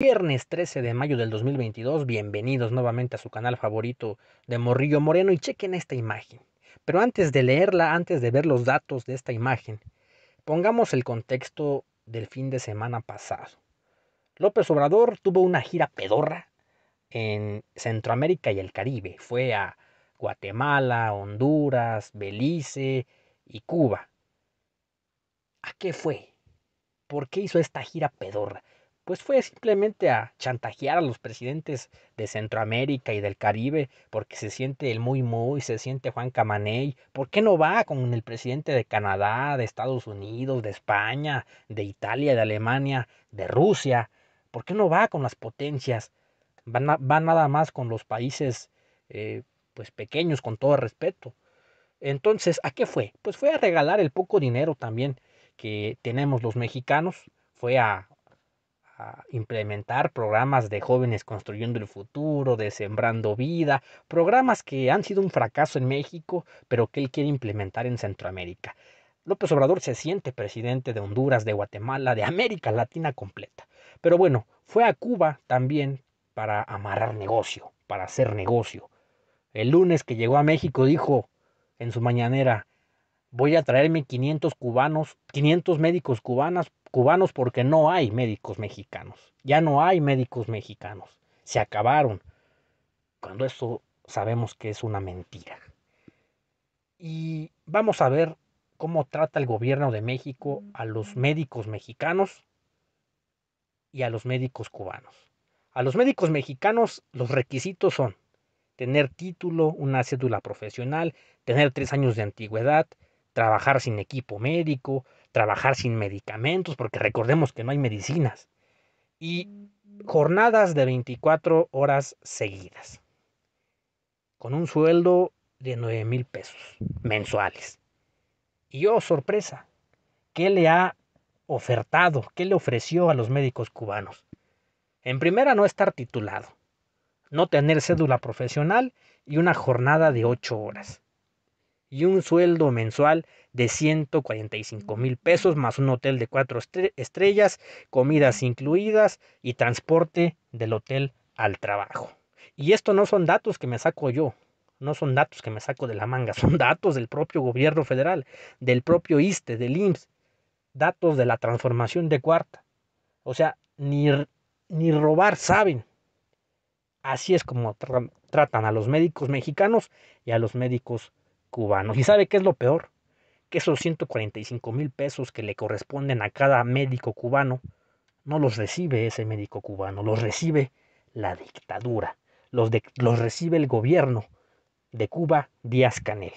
Viernes 13 de mayo del 2022, bienvenidos nuevamente a su canal favorito de Morrillo Moreno y chequen esta imagen. Pero antes de leerla, antes de ver los datos de esta imagen, pongamos el contexto del fin de semana pasado. López Obrador tuvo una gira pedorra en Centroamérica y el Caribe. Fue a Guatemala, Honduras, Belice y Cuba. ¿A qué fue? ¿Por qué hizo esta gira pedorra? pues fue simplemente a chantajear a los presidentes de Centroamérica y del Caribe, porque se siente el muy muy, se siente Juan Camaney, ¿por qué no va con el presidente de Canadá, de Estados Unidos, de España, de Italia, de Alemania, de Rusia? ¿Por qué no va con las potencias? Va, nada más con los países eh, pues pequeños, con todo respeto. Entonces, ¿a qué fue? Pues fue a regalar el poco dinero también que tenemos los mexicanos, fue a a implementar programas de jóvenes construyendo el futuro, de sembrando vida, programas que han sido un fracaso en México, pero que él quiere implementar en Centroamérica. López Obrador se siente presidente de Honduras, de Guatemala, de América Latina completa. Pero bueno, fue a Cuba también para amarrar negocio, para hacer negocio. El lunes que llegó a México dijo en su mañanera, voy a traerme 500 cubanos, 500 médicos cubanos cubanos porque no hay médicos mexicanos. Ya no hay médicos mexicanos. Se acabaron. Cuando eso sabemos que es una mentira. Y vamos a ver cómo trata el gobierno de México a los médicos mexicanos y a los médicos cubanos. A los médicos mexicanos los requisitos son tener título, una cédula profesional, tener tres años de antigüedad, trabajar sin equipo médico, trabajar sin medicamentos, porque recordemos que no hay medicinas, y jornadas de 24 horas seguidas, con un sueldo de 9 mil pesos mensuales. Y oh, sorpresa, ¿qué le ha ofertado, qué le ofreció a los médicos cubanos? En primera, no estar titulado, no tener cédula profesional y una jornada de 8 horas y un sueldo mensual de 145 mil pesos, más un hotel de cuatro estrellas, comidas incluidas y transporte del hotel al trabajo. Y esto no son datos que me saco yo, no son datos que me saco de la manga, son datos del propio gobierno federal, del propio ISTE, del IMSS, datos de la transformación de cuarta. O sea, ni, ni robar saben. Así es como tratan a los médicos mexicanos y a los médicos ¿Y sabe qué es lo peor? Que esos 145 mil pesos que le corresponden a cada médico cubano, no los recibe ese médico cubano, los recibe la dictadura, los, los recibe el gobierno de Cuba Díaz Canel.